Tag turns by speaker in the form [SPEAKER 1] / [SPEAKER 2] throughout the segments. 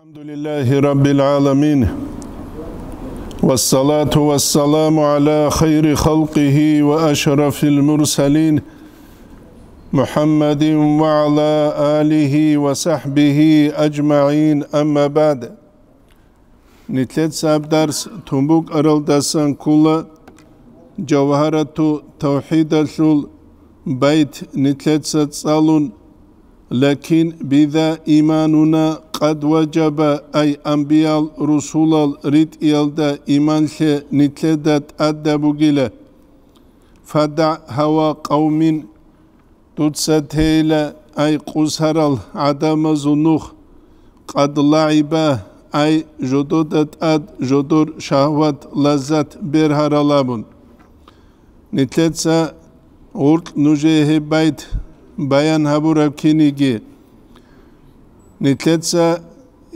[SPEAKER 1] الحمد لله رب العالمين والصلاة والسلام على خير خلقه وأشرف المرسلين محمد وعلى آله وصحبه أجمعين أما بعد نتلت ساب درس تنبوك أرل دسان كل جوهرة توحيد الشل بيت نتلت ستسالون لكن بذا إيماننا قد وجب أي أنبيال رسول ريت يلدا إيمان شي نتلدت أدبو جيلة فدع هوا قوم تدست هيلة أي قسهرال عدم زنوخ قد لعبه أي جدودت أد جدور شهوت لذت لابن نتلتسا غرق نجيه بيت بيان هبو جيه ნიტეცა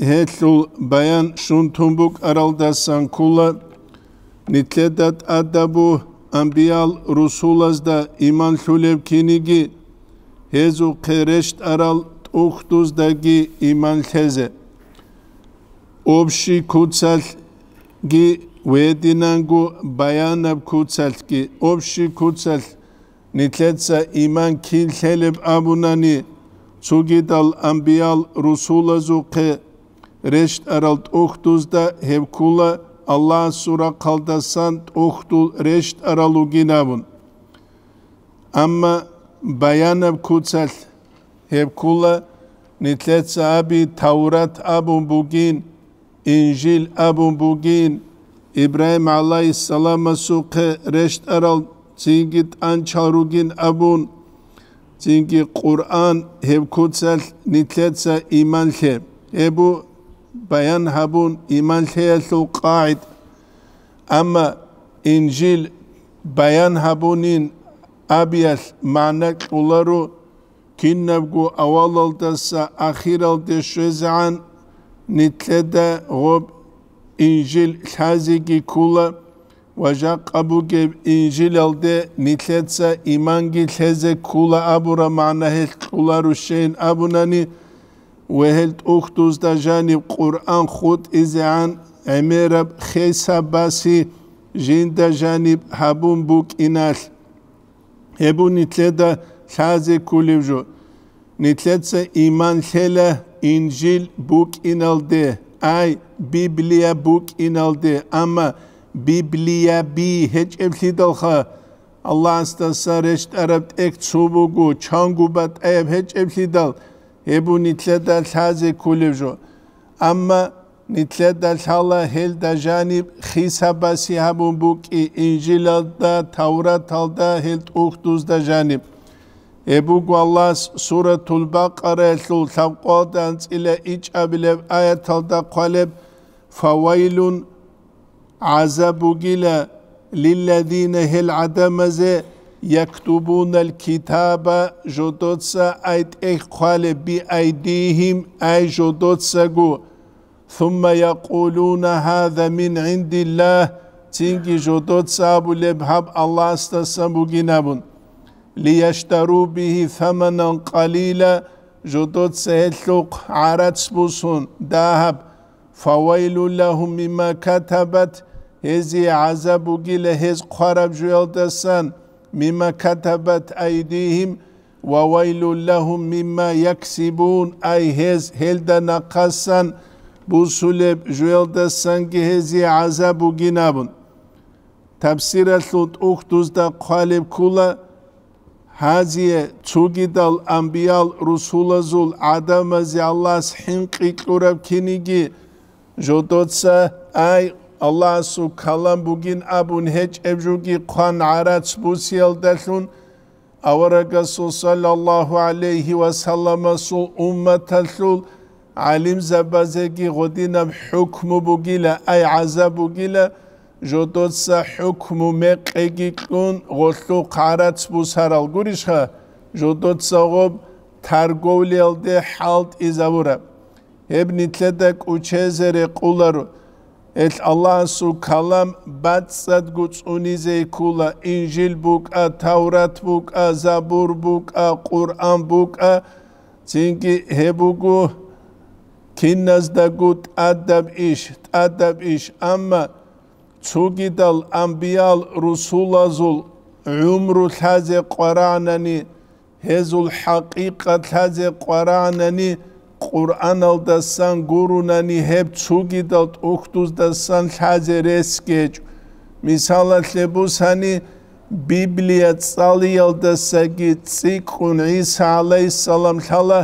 [SPEAKER 1] ჰეთლ ბაიან შუნთუმბუკ არალდასან ქულა ნიტედათ ადაბუ ამბიალ რუსულას და იმანშულებ ქინიგი ჰეზუ ქერეშტ არალ ტუხტუს დაგი იმანშეზე ობში ქუცალ გი ვედინანგუ ბაიანაბ ქუცალ კი ობში ქუცალ ნიტეცა იმან ქილ ჰელებ ამუნანი Zugit al ambial rusula zuqe resht aralt uhtuzda hevkula Allah sura kaldasan uhtul resht araluginavun. Ama bayanav kutsal hevkula nitlet abi Taurat abun bugin, İncil abun bugin, İbrahim aleyhisselam suqe resht aral zingit ançarugin abun چینکی قرآن هب کودسل نیتلتس ایمان شه ابو بیان هبون ایمان شه قاعد اما انجیل بیان هبونین ابیس معنک اولارو كنبقو أول الدسا أخير الدشزعان نتلدى غب انجیل حازقي کولا وجاق أبوك إنجيل الدي نتلتسا إيمانجي تهزي كولا أبورا معنا هل كولا رشين أبوناني وهل أختوز دجاني قرآن خود إزعان عميرب خيسا باسي جين دجاني هبون بوك إنال هبو نتلتا تازي كوليوجو نتلتسا إيمان تلا إنجيل بوك إنال دي أي بيبليا بوك إنال دي أما Biblia bi hiç emsi dalha Allah astasa reşt Arap ek subugu çangubat bat ayab heç emsi dal hebu nitle dal haze kulevjo ama nitle dal hala hel da janib hisabasi habun bu ki İncil alda Tavrat alda hel uhduz da janib Ebu Guallas Suratul Bakara Sul Tavqadan ile iç abilev ayet alda kaleb fawailun عذاب جلا للذين هل زي يكتبون الكتاب جدوتسا ايت اخوال بأيديهم اي جدوتسا جو ثم يقولون هذا من عند الله تنجي جدوتسا ابو لبهاب الله استسمو جنابون ليشتروا به ثمنا قليلا جدوتسا هتلوق عرات سبوسون داهب فويل لهم مما كتبت hezi azabu gile hez qarab jueldasan mimma katabat aydihim ve veylul lahum mimma yaksibun ay hez helda nakasan bu suleb jueldasan ki hezi azabu ginabun tefsiretlut uhduzda kalib kula haziye çugidal ambiyal rusulazul adamazi Allah hinqi kurab kinigi jodotsa ay ალასუ ქალამბუგინ აბუნ ჰეჭ ებჟუგი ყან არაც ბუსიელ დახუნ ავარაგასუ სალალლაჰუ ალეიჰი ვასალამასუ უმმათალუ ალიმ ზაბაზეგი ღოდინამ ჰუქმუ ბუგილა აი აზაბუ გილა ჟოდოცა ჰუქმუ მეყეგი კუნ ღოლუ ყარაც ბუსარალ გურიშა ჟოდოცა ღობ თარგოვლიალდე ჰალტ იზავურა ებნი თლედაკ უჩეზერე ყულარო ეს ალასუ კალამ ბაცად გუწუნიზე ქულა ინჟილ ბუკა თაურათ ბუკა ზაბურ ბუკა ყურან ბუკა ცინკი ჰებუგუ ქინნას და გუტ ადაბ იშ ადაბ იშ ამა ცუგიდალ ამბიალ რუსულაზულ უმრუ ლაზე ყურანანი ჰეზულ ჰაკიკა ლაზე ყურანანი ყურანალ და სან გურუნანი ჰებ ცუგიდალ ოქტუს და სან ხაზერესკეჭ მისალალებუსანი ბიბლია წალიალ და საგი ციკუნ ისა ალაისალამ ხალა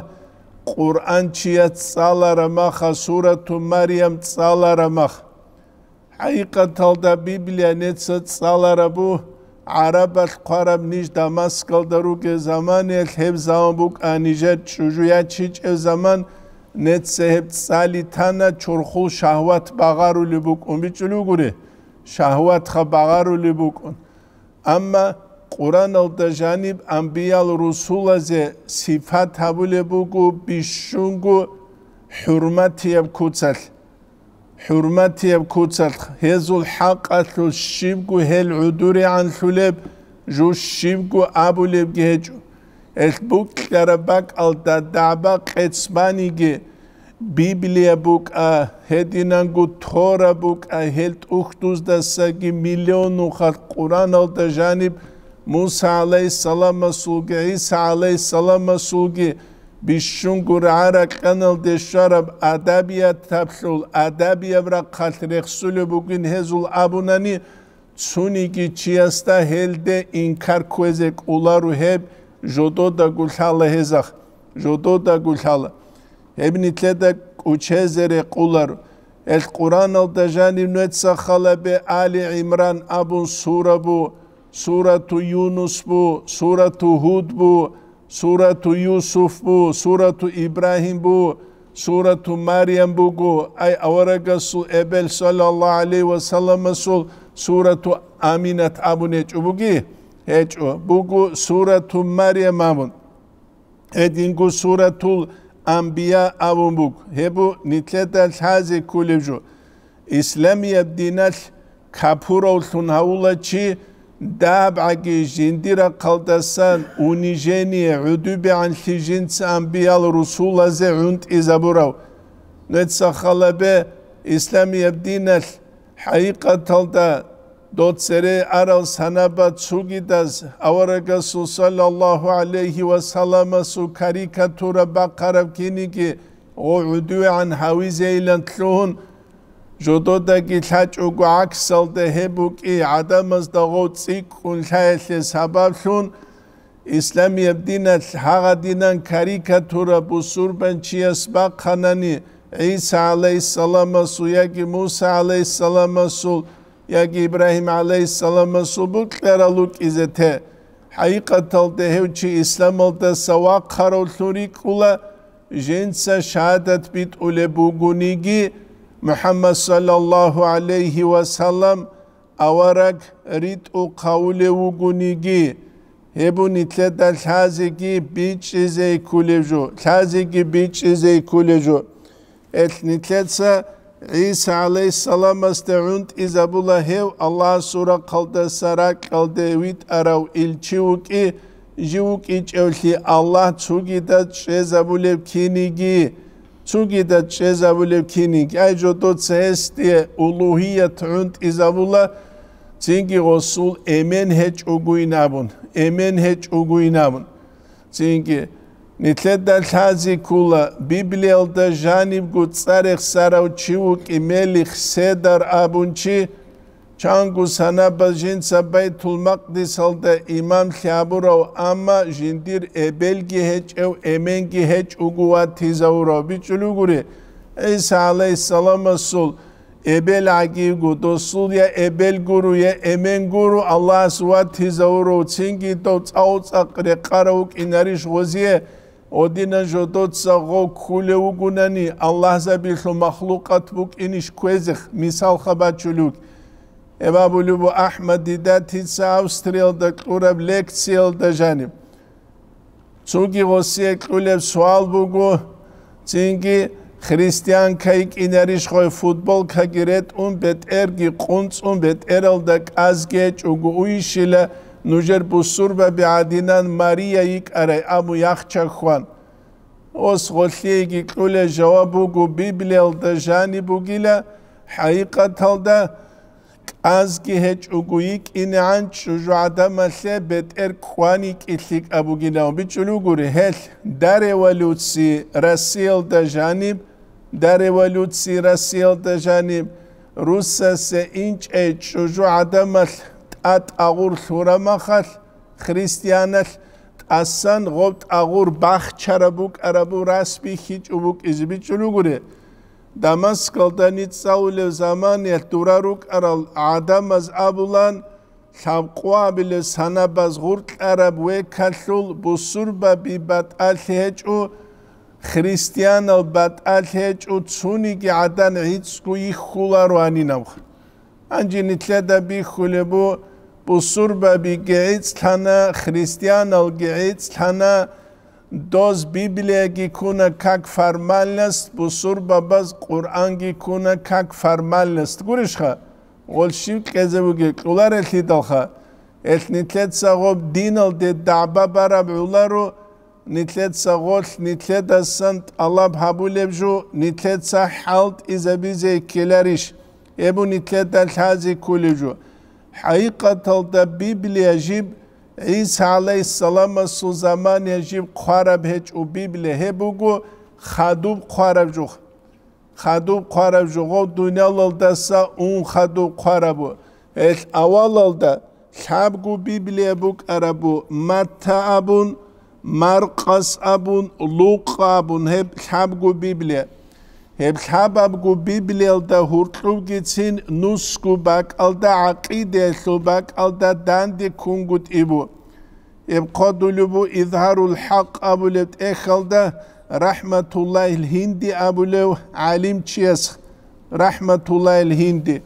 [SPEAKER 1] ყურანჩია წალარა მახა სურათუ მარიამ წალარა მახ აიყათალ და ბიბლია ნეც წალარა ბუ არაბას ხარამ ნიშ დამასკალ და როგე ზამანე ხებზაბუკ ანიჟეთ შუჟია ჩიჭე ზამან ნეცეებ წალითანა ჩურხუ შაჰვათ ბაღარული ბუკ უმიჭლუგური შაჰვათ ხა ბაღარული ბუკ ამა ყურანალ და ჟანიბ ამბიალ რუსულაზე სიფათ აბულებუკ ბიშუნგუ ჰურმათი აბ ქუცალ ჰურმათია ქუცალხ ჰეზულ ჰაყათლუ შიბგუ ჰელ უდური ანშულებ ჟუ შიბგუ აბულებ გეჯუ ეს ბუკ ქარაბაკ ალდა დაბა ყეცმანიგე ბიბლია ბუკ ა ჰედინანგუ თორა ბუკ ა ჰელ უხტუს და საგი მილიონუ ხალ ყურან ალდა ჟანიბ მუსა ალეი სალამა სულგე ისა ალეი სალამა სულგე بیشونگور عرق کنال دشارب آدابیا تبخل آدابیا برا قطر اخسول بگین هزول ابونانی چونی گی چیستا هلده این کار کوزک اولا رو هب جدو دا گلحال هزاخ جدو دا گلحال هب نیتلی دا کچه زر قولا رو ایل قرآن آل دا جانی نویت سخالا به آلی عمران ابون سورا بو سورا تو یونس بو سورا تو هود بو Suratu Yusuf bu, Suratu İbrahim bu, Suratu Meryem bu. Ay avara Resul Ebel sallallahu aleyhi ve sellem sul Suratu Aminat abune çubugi. Hiç o. Bu Suratu Meryem abun. Edingu Suratul Anbiya avun bu. Hebu nitletel hazi kulevcu. İslamiyet dinel kapur olsun havula çi دابعك جندرا قلدسان ونيجيني عدوب عن خجنس أنبياء الرسول زي عند إذا براو نتسا خلبة إسلام يبدينل حقيقة تلدا دوت سري أرال سنبا تسوغيداز أورغسو صلى الله عليه وسلم سو كاريكاتورا باقرب كينيكي o üdü an havize ile tluhun ჯოდოდაკი ჩაჭუგ აქსალდე ჰებუკი ადამას დაღო ციკუნ ხაილე საბაბშუნ ისლამიე დინა ჰაღადინან კარიკატურა ბუსურბენ ჩიას ბაქანანი ისა ალეისალამა სუიაკი მუსა ალეისალამა სულ იაკი იბრაჰიმ ალეისალამა სულ ბუკლერა ლუკიზეთე ჰაიკათალდე ჰევჩი ისლამალდა სავაქხარო ლურიკულა ჟენცა შაადათ ბიტულე ბუგუნიგი Muhammed sallallahu aleyhi ve sellem avarak ritu u kavle u gunigi hebu nitle del tazegi biç izey kuleju tazegi biç kuleju et nitletse İsa aleyhisselam asteğunt izabula hev Allah sura kalda sarak kalda vit arav ilçivuk uki jivuk iç evli Allah çugida şezabulev kinigi ცუგი და ჩეზავული ქინი კაიჯოტო ცესტე ულუჰია თუნტ იზავულა ცინგი ოსულ ემენ ჰეჭ უგუინავონ ემენ ჰეჭ უგუინავონ ცინგი ნიტლედა ლაზი კულა ბიბლიელ და ჟანიბ გუ წარეხ სარავ ჩიუკი მელი ხსედარ აბუნჩი ჩანგუ სანაბა ჟინ საბაი თულმაყდისალ და იმამ ხიაბურავ ამა ჟინდირ ებელგი ჰეჭევ ემენგი ჰეჭ უგუა თიზაურავ ბიჭლუგური ისა ალე სალამა სულ ებელ აგი გუდო სულ ია ებელ გურუ ია ემენ გურუ ალა სუა თიზაურავ ცინგი დო წაო წაყრე ყარავ კინარი ჟღოზიე ოდინა ჟოდო წაღო ქულე უგუნანი ალა ზაბი ხო მახლუყატ ბუკინიშ ქვეზხ მისალხა ბაჩულუკ ებაბუ ლუბუ აჰმადი და თიც ავსტრიელ და ყურებ ლექციელ და ჟანი ცუგი ვოსიე ყულებ სვალბუგუ წინგი ქრისტიან ქეიკინერიშ ხო ფუტბოლ ქაგირეთ უნ ბეტ ერგი ყუნც უნ ბეტ ერალ და კაზგე ჭუგუ უიშილა ნუჟერ ბუსურ ბე ბადინან მარია იქ არე ამუ იახჩა ხვან ოს ღოლიეგი ყულე ჟავაბუგუ ბიბლიელ და ჟანი ბუგილა ჰაიყათალ და ტაზგი ჰეჭუგუი კინაან ჩუჟუ ადამალე ბეტერ ქვანი კილიკ აბუგინაო ბიჩულუგური ჰელ და რევოლუცი რასიელ და ჟანიბ და რევოლუცი რასიელ და ჟანიბ რუსასე ინჭე ჩუჟუ ადამალ ტატ აღურ ლურამახალ ქრისტიანალ ტასან ღობ აღურ ბახჩარაბუკ არაბუ რასბი ჰიჭუბუკ იზბიჩულუგური და მას კალდანი წაულებს ამანი ტურარუკ არალ ადამას აბულან ხავყვაბილე სანაბაზ ღურტარაბ ვეკალულ ბუსურბა ბიბატ ალჰეჭუ ქრისტიანალ ბატალჰეჭუ ცუნიგი ადან იცკუ იხულარო ანინავხ ანჯინი თლადა ბიხულებო ბუსურბა ბიგეიც თანა ქრისტიანალ გეიც თანა داست بیبلیه گی کنه که فرمالیست بسور باباز قرآن گی کنه که فرمالیست گوریش خواهید؟ اول شیفت که از اون گیر کنه اول را خیلی خواهید خواهید این نتیجه های دین های دعبه برابر اول اللہ به جو نیتت های حالت از بیزه که لرش اون نتیجه داست های کلیجو بیبلیه İsa aleyhissalama su zaman yajib qarab heç u bible hebugu xadub qarab juq. Xadub qarab juq dunyal aldasa un xadub qarabu. El aval alda şabgu bible buk arabu matta abun marqas abun luka abun hep şabgu bible. ებხაბაბგუ ბიბლიელ და ჰურტუგიცინ ნუსკუ ბაკალ და აკიდესუ ბაკალ და დანდი ქუნგუტ იბუ ებყოდულუბუ იზჰარულ ჰაყ აბულებ ეხალ და რაჰმათულაილ ჰინდი აბულევ ალიმჩიეს რაჰმათულაილ ჰინდი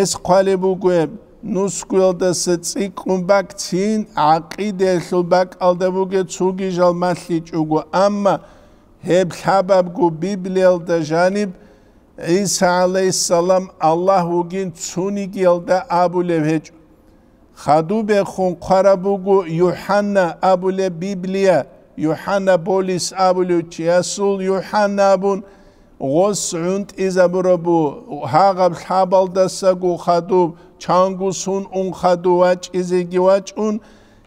[SPEAKER 1] ეს ყალებუგუე ნუსკუელ და სწიკუმ ბაკცინ აკიდესუ ბაკალ და ბუგე ცუგი ჟალ მასლი ჭუგუ ამა هب خباب گو بیبلیل ده جانب عیسی علیه السلام الله وگین چونی گیل ده ابو لیو هج خون بخون قرابو گو یوحنا ابو لی یوحنا بولیس ابو لیو چیسول یوحنا بون غص عند از برو بو هاگب خبال دستا گو خدو چانگو سون اون خدو وچ ایزی گی وچ اون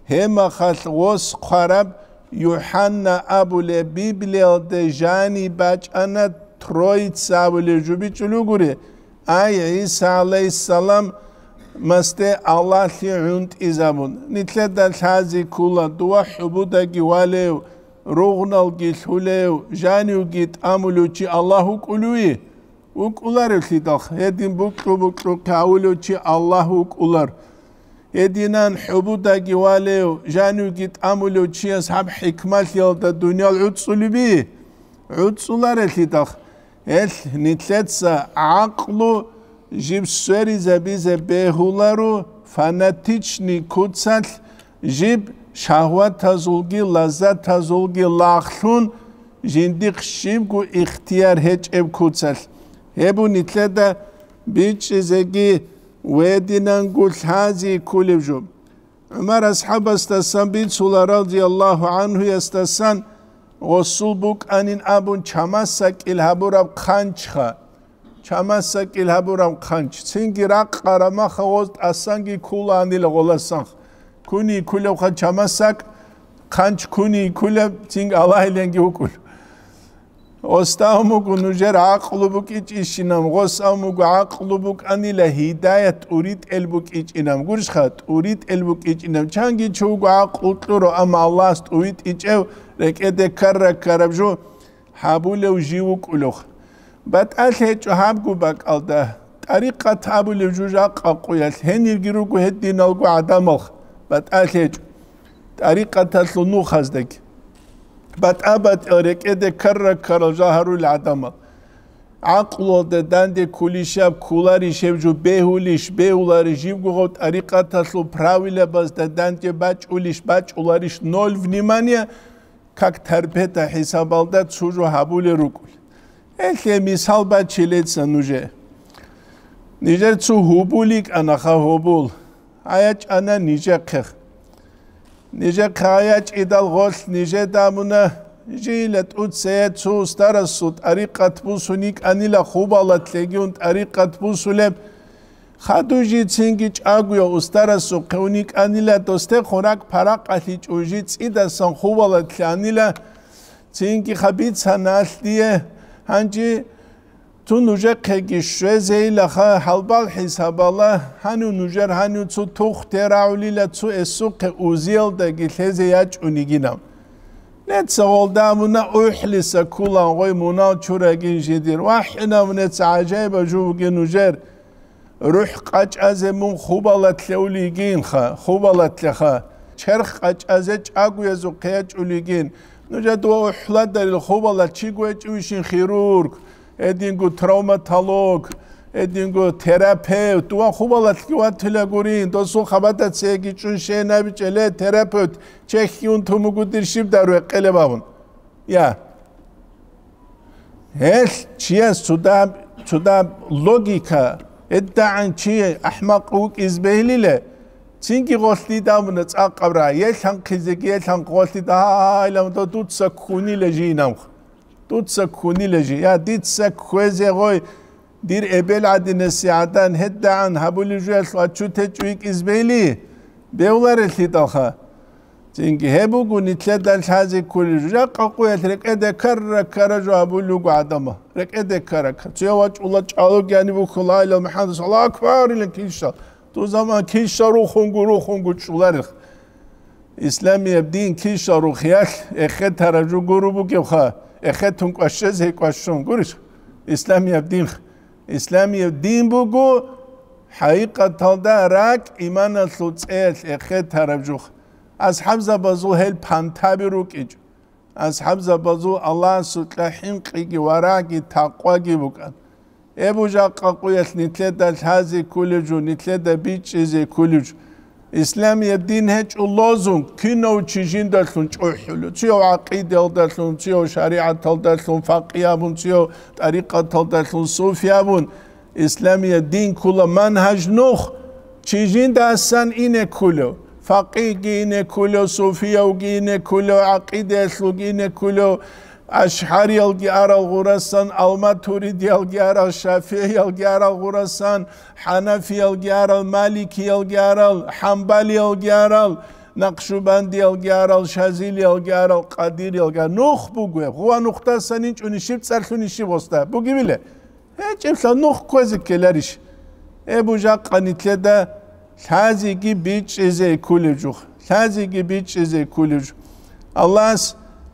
[SPEAKER 1] همه خط غص قراب Johanna abule Biblija dežani bač ana trojica abule žubić u luguri. Aje Isa aleyhisselam maste Allah li unt izabun. Nitle da hazi kula dua hubuda givalev, rugnal git jani ugit, git amuluçi Allahu kuluyi. Uk ular ukidal. Hedin bukru bukru kauluçi Allahu ular. ედინან ჰუბუ დაგივალე ჟანუ გიტ ამულო ჩიას ჰაბ ჰიკმალ ილ და დუნიალ უცულიბი უცულარ ელიდახ ელ ნიტლეცა აყლუ ჟიბსვერი ზებიზე ბეჰულარუ ფანატიჩნი კუცალ ჟიბ შაჰვათაზულგი ლაზათაზულგი ლახლუნ ჟინდი ხშიმ გუ იხტიარ ჰეჭებ კუცალ ებუ ნიტლედა ბიჭი ზეგი ვედინან გულხაზი ქულებჟო عمر اصحابს და სამბინ სულარაძი ალლაჰუ ანჰუ ესთასან ოსულბუკ ანინ აბუნ ჩამასა კილჰაბურავ ხანჩხა ჩამასა კილჰაბურავ ხანჩ წინგი რაყარა მახა ოს ასანგი ქულა ანილ ღოლასან ქუნი ქულა ხა ჩამასა ხანჩ ქუნი ქულა წინგ ალაჰილენგი უკულ ოსტამუგუ ნუჟერ აყლუბუ კიჭიშინამ ღოსამუგუ აყლუბუ კანილა ჰიდაიათ ურით ელბუ კიჭინამ გურშხა ტურით ელბუ კიჭინამ ჩანგი ჩუგუ აყულტურო ამ ალას ტუით იჭევ რეკედე ქარა ქარაბჟუ ჰაბულევ ჟივუ კულოხ ბატალჰეჭუ ჰაბგუ ბაკალდა ტარიყა თაბულევ ჟუჟა ყაყუიალ ჰენირგირუგუ ჰედინალგუ ადამალხ ბატალჰეჭუ ტარიყა თალუ ნუხაზდეკი ბატაბატ ორეკედე ქარრა ქარლ ჟაჰარულ ადამა აყლო და დანდე ქულიშაბ ქულარი შევჯუ ბეჰულიშ ბეულარი ჟიბგუღო ტარიყათასლუ ფრავილებას და დანდე ბაჭულიშ ბაჭულარიშ ნოლ ვნიმანია ქაქ თარფეტა ჰესაბალ და ცუჟუ ჰაბულე რუკულ ეხე მისალ ბაჩილეცა ნუჟე ნიჟერ ცუ ჰუბულიკ ანახა ჰუბულ აი აჭანა ნიჟე ქეხ ниже кая чидал гол ниже дамуна жиле туце цу старасу тарикат бусуник анила хубалат легион тарикат бусулеп хадужи цинги чагуя устарасу кхуник анила досте хорак фарақати чужи цидасан хубалат анила цинги хабит санастие ханчи თუ ნუჟერ ხეგიშვე ზეილახა ჰალბალ ჰისაბალა ჰანუ ნუჟერ ჰანუ ცუ თუხტერავლილა ცუ ესუყე უზიელ და გილეზე აჭუნიგინა ნეცა ვოლდა მუნა უჰლისა კულან ღოი მუნა ჩურეგინ ჟედირ ვაჰინა მუნეცა აჯაიბა ჟუგი ნუჟერ რუჰ ყაჭაზე მუნ ხუბალა თლეულიგინ ხა ხუბალა თლეხა ჩერხ ყაჭაზე ჭაგუეზუ ყეაჭულიგინ ნუჟა დო უჰლადარილ ხუბალა ჩიგუეჭუშინ ხირურკ ედინგუ ტრავმატოლოგ ედინგუ თერაპევტ თუა ხუბალათკივა თელაგურინ დოსო ხაბატაცე გიჩუნ შენაბი ჭელე თერაპევტ ჩეხიუნ თუმუგუდირშიბ დარვე ყელებავუნ ია ეს ჩია სუდა სუდა ლოგიკა ედდაან ჩი აჰმაყუკ იზბეილილე ჩინკი ღოლტი დამნა წაყბრა ელ ხანქიზი ელ ხანყოლტი დაილამ დოდუცა ქუნილე ჟინამ ხა tutsa kunileji ya ditsa kweze goy dir ebel adine siadan heddan habulijel sva chute chuik izbeli bevlar elitalha cingi hebu gunitledan chazi kulija qaqu elrek ede karra kara jabulu gadama rek ede kara chewa chula chalo gani bu khulail muhammad sallallahu akbar ilin kinsha tu zaman kinsha ru khungu ru khungu chular ислам ябдин кишару хях эхэ таражу гурубу кеха ეხე თუნ ყაშეს ე ყაშონ გურის ისლამი აბდინ ისლამი დინ ბუგუ ჰაიკათალდა რაკ იმანალსუ წელ ეხე თარაბჯუ ას ჰამზა ბაზუ ჰელ ფანთაბი რუკიჯ ას ჰამზა ბაზუ ალა სუთლაჰიმ ყიგი ვარაკი თაყვაგი ბუკან ებუჟა ყაყუ ეს ნითლედა ჰაზი კულიჯუ ნითლედა ბიჭიზი კულიჯუ ისლამი ედინ ჰეჭუ ლოზუნ კინო ჩიჟინ და სუნ ჭუჰულუ ციო აყიდელ და სუნ ციო შარიათალ და სუნ ფაყიამუნ ციო ტარიკათალ და სუნ სუფიამუნ ისლამი ედინ კულა მანჰაჯ ნუხ ჩიჟინ და სან ინე კულო ფაყი გინე კულო სუფია უგინე კულო აყიდელ უგინე კულო اشعری الگیار غورسان الما توریدی الگیار شافعی الگیار غورسان حنفی الگیار مالکی الگیار حنبلی الگیار نقشبندی الگیار شازیلی الگیار قدیری الگیار نخ بگوی خوان نختا سنینچ اونیشیب سرخ اونیشیب osta bu gibiyle hiç efsan nuh kozikkeler iş e bu jakanitle de lazigi biç eze kulücük lazigi biç eze kulücük Allah'a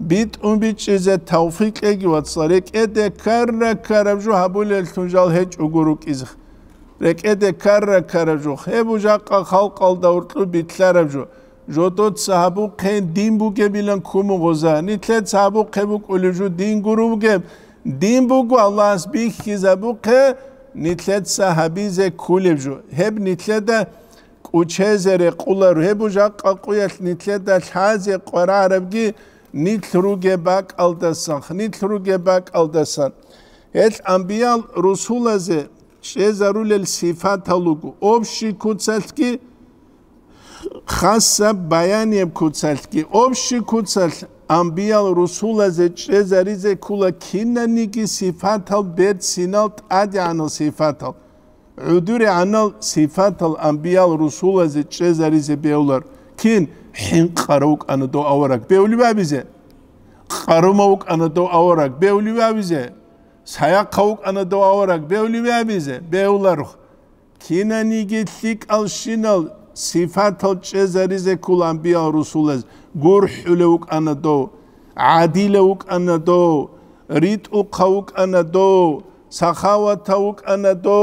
[SPEAKER 1] ბიტუმ ბიჭიზე თავფიკე გიოცარე კედე ქარა ქარაჟო აბულელ თუნჟალ ჰეჭ უგურუკიზ რეკედე ქარა ქარაჟო ხებუჟაყა ხალყალ და ურტლუ ბიტლარაჟო ჟოტო ცაბუ ხენ დიმბუგებილან ქუმუღოზანი თლე ცაბუ ხებუკულუჟო დინგურუგე დიმბუგო ალას ბიხიზაბუ ხე ნითლეთ საჰაბიზე ქულებჟო ჰებ ნითლე და უჩეზერე ყულა რებუჟა ყაყუეს ნითლე და ლაზე ყვარარებგი ნითრუგება კალდასან ნითრუგება კალდასან ეს ამბიალ რუსულაზე შეზარულელ სიფათალუკ ოფში კუცალკი ხასა ბაიანიებ კუცალკი ოფში კუცალ ამბიალ რუსულაზე შეზარიზე ქულა ქინანიკი სიფათალ ბერ სინალ ადიანო სიფათალ უდური ანალ სიფათალ ამბიალ რუსულაზე შეზარიზე ბეულარ ქინ ჰენ ყარა უკანა და ავარაკ ბევლი ვაბიზე ყარა მოუკანა და ავარაკ ბევლი ვაბიზე საია ყა უკანა და ავარაკ ბევლი ვაბიზე ბევლარ ქინანი გიცლიკ ალშინალ სიფათო ჩეზარიზე კულამბია რუსულეს გურჰულე უკანა და ადილე უკანა და რიტ უკა უკანა და სახავათა უკანა და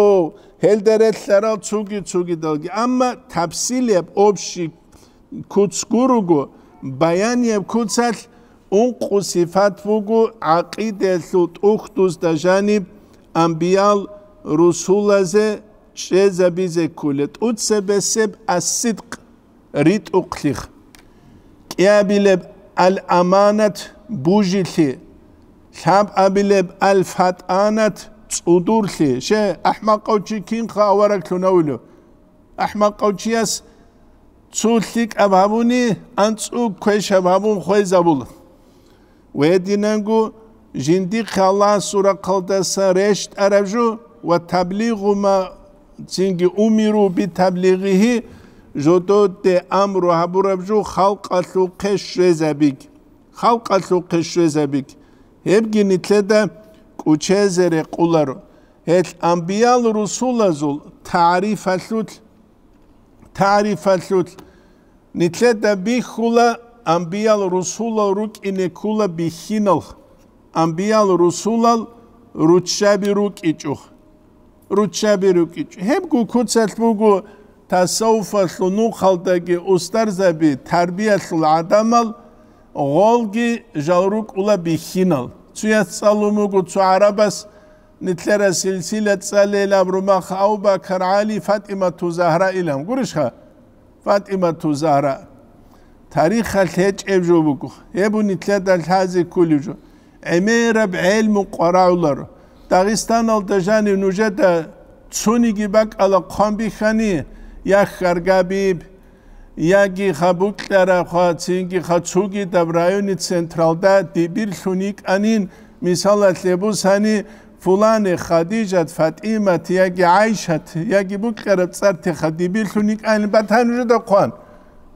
[SPEAKER 1] ჰელდერეთ ლარა ცუგი ცუგი დალგი ამა თაფსილებ ობში куцгуругу баяниев куцал унку сифатвугу акидесу тухтус да жани амбиал русулазе чезабизе кулет уцебесеб ассидк ритуклих кябилеб аль-аманат бужили хам абилеб аль-фатанат цудурли ше ахмақаучи кин хаварак тунавлю ахмақаучиас ცული კავამუნი ანცუ ქეშავამუნ ხეზაბულ ვედინანგუ ჟინდი ხალა სურა ყალდასა რეშტ არაჟუ ვა თაბლიღუ მა ცინგი უმირუ ბი თაბლიღიჰი ჟოტო დე ამრუ ჰაბურაბჟუ ხალყალუ ქეშეზაბიგ ხალყალუ ქეშეზაბიგ ებგინი თლედა კუჩეზერე ყულარო ეთ ამბიალ რუსულაზულ თარიფალუთ თარიფასუთ ნიცედა ბიხულა ამბიალ რუსულა რუკინე ქულა ბიხინალ ამბიალ რუსულა რუჩაბი რუკიჭუ რუჩაბი რუკიჭუ ჰემ გუკუცალ მუგუ თასოუფა ლუნუ ხალდაგი უსტარზაბი თარბიასულ ადამალ ღოლგი ჟალრუკულა ბიხინალ ცუიაცალუ მუგუ ცუ არაბას نتلرا سلسلة سليلة برمخ أو بكر علي فاطمة زهراء إلهم قرشها فاطمة زهراء تاريخ الهج إبجو بكو يبو نتلرا الحازي كل جو عميرة بعلم قراولر داغستان الدجاني نجد تسوني جبك على قوم بخاني يا خرقابيب یاگی خبوک لرا خواتینگی خاتسوگی دبرایونی سنترالدا دیبیر شونیک انین مثال اتلیبوس هنی ფულანე ხადიჯათ ფატიმათ იაგი აიშათ იაგი ბუკერებ წერთე ხადიბილუნი კანბათანუჟა და ყვან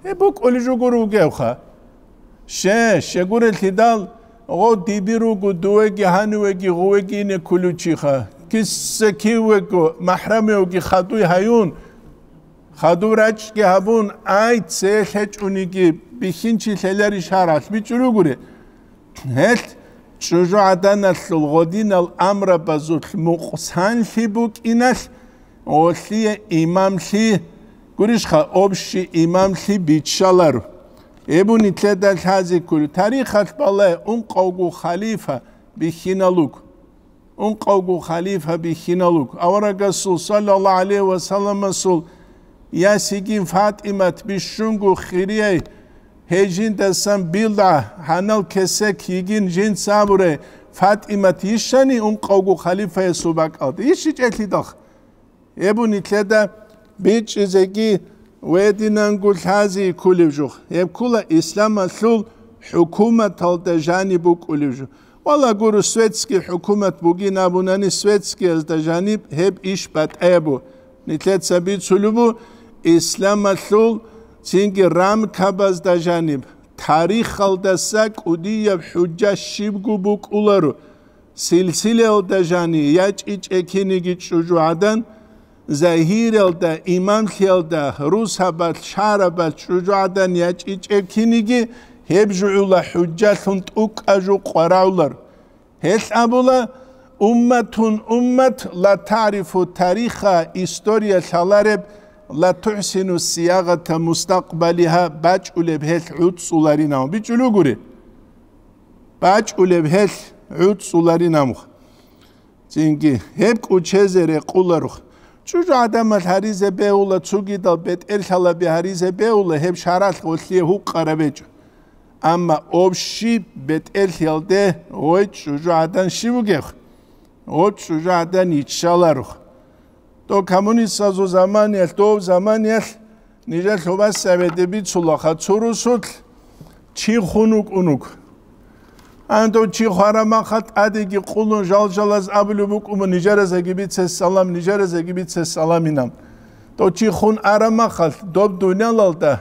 [SPEAKER 1] ე ბუკული ჯუგურუ გევხა შე შეგურელთი და ოღო დიბირუგუ დუეგი ჰანუეგი ღუეგინე ქულუჩიხა ქისე ქიუეგო მაჰრამეოგი ხადუი ჰაიუნ ხადურაჩკი აბუნ აი ცე ხეჭუნიგი ბიჰინჩი ხელარი შარალ ბიჭრუგური ნელთ شجعتنا الغدين الامر بزوت مقصان شي بوك إنس وشي إمام شي قريش خا أبشي إمام شي بيتشالر إبوني تلدل هذه كل تاريخ أشبالله اون قوقو خليفة بخينالوك أم قوغو خليفة بخينالوك صلی اللہ علیه و علیه وسلم یا سیگین سیجین بی شنگو خیریه ჰეჯინ და სამბილდა ჰანალ ქესე ქიგინ ჯინ სამურე ფატიმა თიშანი უმ ყოგუ ხალიფა ესუბაკად ისი წეთი დახ ებუნი თლე და ბიჭი ზეგი ვედინან გულხაზი კულივჟუ ებკულა ისლამა სულ ჰუკუმათ ალდა ჟანი ბუ კულივჟუ ვალა გურუ სვეცკი ჰუკუმათ ბუგინ აბუნანი სვეცკი ეს და ჟანი ჰებ იშ პატებუ ნიტლეცა ბიცულუბუ ისლამა სულ ჰუკუმათ ალდა ჟანი ბუ კულივჟუ სინკი რამ ქაბაზ დაჟანი თარიხალ და საკუდია ჰუჯა შიბგუბუ კულარო სილსილეო დაჟანი იაჭი ჭექინი გიჭუჟუ ადან ზაჰირელ და იმამ ხელ და რუსაბალ შარაბალ ჭუჟუ ადან იაჭი ჭექინი გი ჰებჟუულა ჰუჯა თუნტუ ყაჟუ ყვარავლარ ჰესაბულა უმმათუნ უმმათ ლა თარიფუ თარიხა ისტორია ხალარებ la tuhsinu siyagata mustaqbaliha bac ulev hel ut suları namu. Bir cülü guri. Bac ulev hel ut suları namu. Çünkü hep uçezere kullaruk. Çünkü adamın harize beula çugi dal bet elhala bir harize beula hep şaral kutliye huk karabecu. Ama obşi bet elhalde oy çocuğadan şivu gev. Oy çocuğadan içşalaruk. то коммуниста зо замания то замания ниже хоба советები цулоха цурусут чи хунук унук анто чи хварама хат адиги кулун жалжалас аблюбук ум нижаразе гиби цес салам нижаразе гиби цес саламинам то чи хун арама хат доб дуналалда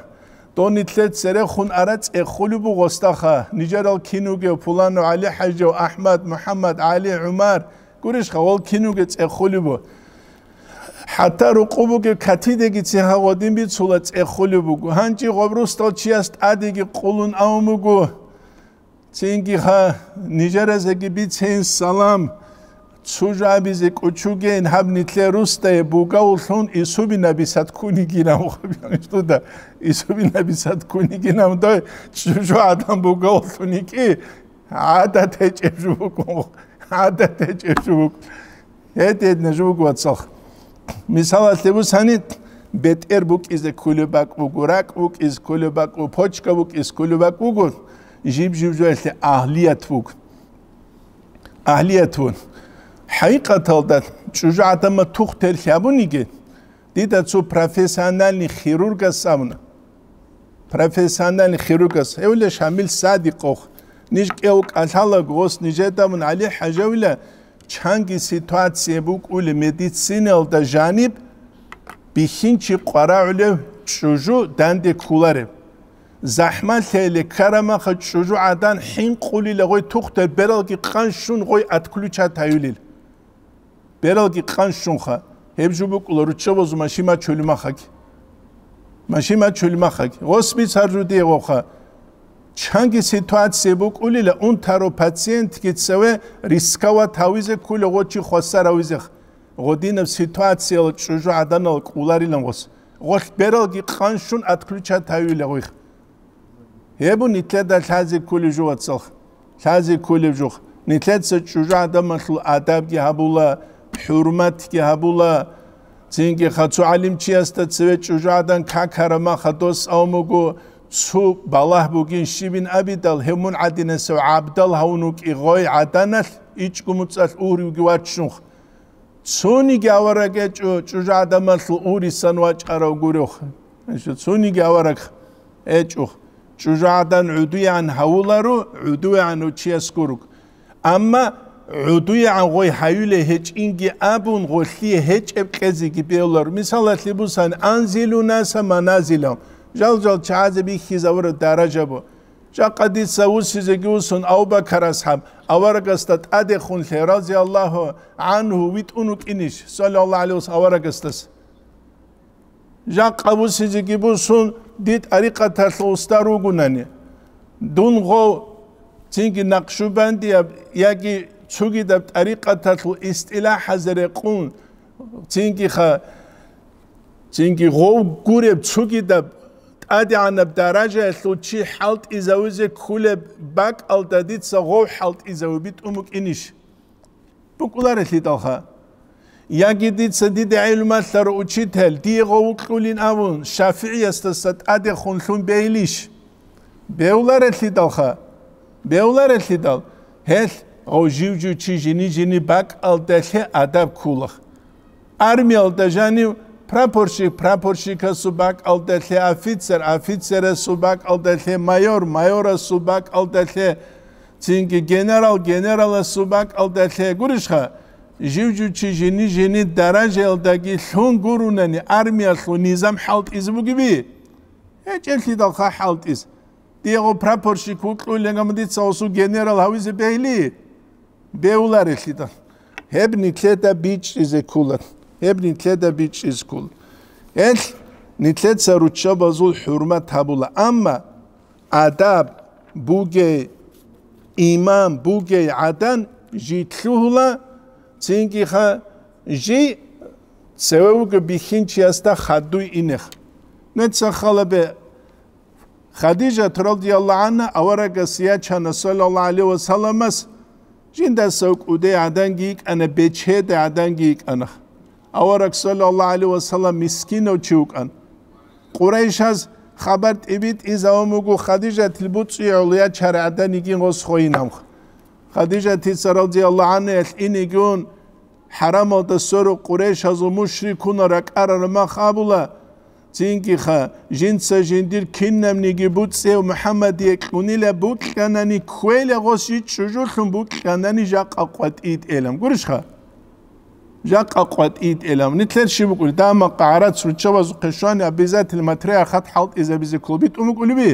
[SPEAKER 1] то нитлет сере хун ара цэ хулубу гостаха нижарал кинуге фулану али хаджо ахмад мухаммад али умар куриш хавол кинуге цэ хулубу ჰათა რუკუბუკი ქათიდეგი ცეჰაღოდიმ ბიცულა წეხოლებუგუ ჰანჭი ღობრუსტოჩიას ტადიგი ყულუნ აუმუგუ ცინგი ხა ნიჟერაზეგი ბიცენ სალამ ცუჟაბიზე კუჩუგენ ჰაბნითლე რუსტე ბუგა უშონ ისუბინა ბისათქუნი გინამ ხაბიანი შტუდა ისუბინა ბისათქუნი გინამ და ჩუჟო ადამ ბუგა უშონი კი ადა თეჭებ ბუგო ადა თეჭებ ბუგო ეთედნე ჟუგო ცალხ მისავალთებუსანი ბეტერბუკიზე ქულებაკუგურაკ უკის ქულებაკუ ფოჩკავუკის ქულებაკუგუ ჟიბჟიბჟელთე აჰლიათუკ აჰლიათუნ ჰაიკათალდა ჩუჟა ადამა თუხთელხაბუნიგე დიდა ცუ პროფესიონალი ხირურგასამნა პროფესიონალი ხირურგას ევლე შამილ სადიყო ნიშკეუკ ალალგოს ნიჟედამნ ალი ჰაჟავლა ჩანგი სიტუაცია უკული მედიცინელ და ჟანიბ ბიჰინჩი ყარაულე ჩუჟუ დანდი ქულარე ზაჰმალთელი ქარამახა ჩუჟუ ადან ჰინ ყული ლეღი თუხთე ბერალგი ყან შუნ ღი ათქლუჩა თაიული ბერალგი ყან შუნ ხა ჰებჟუბუ ყლორუ ჩოვოზუ მაშიმა ჩულმახაკ მაშიმა ჩულმახაკ ოსმი ცარუდი ეღო ხა ჩანგი სიტუაცია ბუკულილა უნ თარო პაციენტი კიცევე რისკავა თავიზე ქული ღოჩი ხოსარავიზე ღოდინა სიტუაცია ჭუჟა ადანა ყულარილა ღოს ღოს პერალგი ყანშუნ ატკლუჩა თავილა ღოი ებუ ნიტლა და ლაზი ქული ჟოვაცო ლაზი ქული ჟო ნიტლაცა ჭუჟა ადამა ხლ ადაბი ჰაბულა ჰურმათ კი ჰაბულა ცინკი ხაცუ ალიმ ჩიასტა ცვე ჭუჟა ადან ქაქარა მახა დოს ამოგო სუ ბალაჰბუგინ შიბინ აბიდალ ჰემუნ ადინასუ აბდალ ჰაუნუკ იღოი ადანალ იჩკუმუცალ ურიგი ვაჩუნხ ცუნი გავარაგე ჭუჟა ადამალ ური სანვაჭარა გურიხ ეშო ცუნი გავარაგ ეჭუხ ჭუჟადან უდიან ჰაულარუ უდიან უჩიასკურუკ ამა უდიან ღოი ჰაიულე ჰეჭინგი აბუნ ღოლი ჰეჭებ ყეზიგი ბეულარ მისალათლი ბუსან ანზილუნასა მანაზილამ ჟალჟალ ჩაძები ხიზავრ დარაჯაბო ჯაყადისა უსიზე გიუსონ აუბაქარას ჰამ ავარაგასტა ტადე ხუნ ლერაზი ალლაჰუ ანჰუ ვიტუნუ კინიშ სალალალ ალუს ავარაგასტას ჯაყაბუსიზე გიბუსონ დიტ არიყათა ლოსტარუ გუნანი დუნღო ჩინგი ნაკშუბანდია იაგი ჩუგი და ტარიყათა ლო ისტილაჰაზერე ყუნ ჩინგი ხა ჩინგი ღო გურებ ჩუგი და ტადი ანაბ დარაჟა ლუჩი ჰალტ იზაუზე ქულე ბაკ ალდადი ცაღო ჰალტ იზაუბი ტუმუკ ინიშ ბუკულარ ეთლი ტალხა იაგიდი ცდი და ილმასლარ უჩი თელ დიღო უკულინ ავუნ შაფიი ესტასა ტადი ხუნხუნ ბეილიშ ბეულარ ეთლი ტალხა ბეულარ ეთლი ტალ ჰელ ოჟივჯუ ჩი ჟინი ჟინი ბაკ ალდეშე ადაბ ქულხ არმიალ და ჟანი ფრანფორში ფრანფორში ქსუბაკ ალდეთე აფიცერ აფიცერე სუბაკ ალდეთე მაიორ მაიორა სუბაკ ალდეთე ცინკი გენერალ გენერალა სუბაკ ალდეთე გურიშხა ჟივჯუჩი ჟინი ჟინი დარაჟელდაგი ლუნ გურუნენი არმია ლუ ნიზამ ჰალტიზმუგიბი ეჭელთი და ხა ჰალტიზ დიეგო ფრანფორში კუკლულენგამდი წაოსუ გენერალ ჰავიზე ბეილი ბეულარი ხიდა ჰებნი ქეთა ბიჭიზე ქულად ებნი თედაბი ჭისკულ ელ ნიტლეცა რუჩა ბაზულ ჰურმა თაბულა ამა ადაბ ბუგე იმამ ბუგე ადან ჟითლუჰლა წინკი ხა ჟი ცევუკ ბიხინჩიასტა ხადუ ინეხ ნეცა ხალაბე ხადიჯა რადიალლაჰ ანა ავარაგა სია ჩანა სალალლაჰ ალეი ვასალამას ჟინდა სოკუდე ადან გიკ ანა ბეჩედ ადან გიკ ანა ავარაკ სალალლაჰი ალეი ვასალამ მისკინო ჩუკან ყურაიშას ხაბარ ტიბით იზაუმუგუ ხადიჯა თილბუციულია ჩარადან იგინოს ხოინამ ხადიჯა თისრალძი ალლაჰანე ინიგუნ ჰარამოდა სორო ყურაიშაზო მუშრიკუნა რაკარარმა ხაბულა წინკი ხა ჟინცა ჟინდირ კინნამნიგი ბუცე მუჰამადი ეკუნილა ბუკანანი ქველა ღოსი ჩუჟულხუნ ბუკანანი ჟაყაყვატი ეტელამ გურიშხა ჟაყაყვატ იტ ელამნი თლერ შიბუკული და მაყარაც რჩავაზ ხეშანი აბიზათილ მათრე ახათ ჰალტ იზაბიზე კლუბი ტუმკულიბი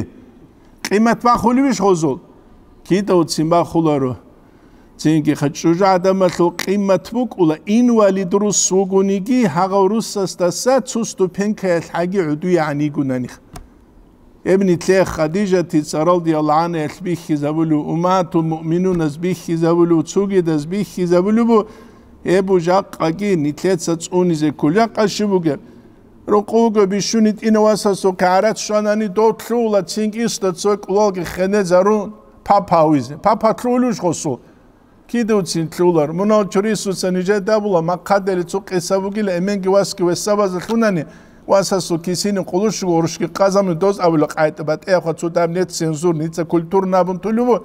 [SPEAKER 1] ყიმათ ვახულიბი შხოზულ კიდო ციმბა ხულარო ცინკი ხაჭუჟა ადამასო ყიმათ ვუკულა ინვალიდრუ სუგუნიგი ჰაღავრუსას და საცუსტუ პენკე ჰაგი უდი ანი გუნანი ابن تلاخ خديجة تسرال دي الله عنه يحبيه زبولو أمات المؤمنون زبيه زبولو تسوقي دزبيه زبولو بو ებუჟა ყაგი ნითეცა წუნიზე ქულა ყაშიბუგე რო ყუგე ბიშუნი ტინოასასო კარაც შანანი დოთლულა ცინკისტა ცო კლოგი ხენეზარუ ფაფავიზე ფაფათრულუშ ხოსო კიდევ წინ თულარ მონა ჩურისუ სანიჯა დაბულა მაკადელი ცო ყესავუგილა ემენგი ვასკი ვესავაზე ხუნანი ვასასო ქისინი ყულუშ გორშკი ყაზამი დოს აბულა ყაიტება ეხა ცო დამნე ცენზურ ნიცა კულტურნა ბუნტულუ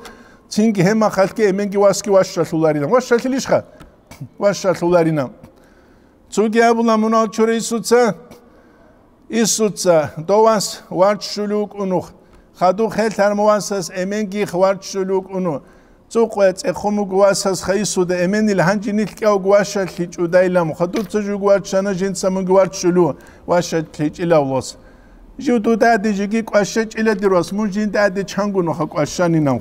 [SPEAKER 1] ცინკი ჰემა ხალკი ემენგი ვასკი ვაშშა თულარი და ვაშშა თლიშხა ваша хуларина цугябула муначурисуца исуца довас варчшулукуну хаду хэлхармуансас эменги хварчшулукуну цуқве цехумугуасас хэисуде эменил ханжинилкяу гуаша хичудайлам хаду цужугуачана жинсамугуарчшулу ваша хичилавлос жудудади жиги кваша чиледирос мунжиндади чангуну хакваша нинам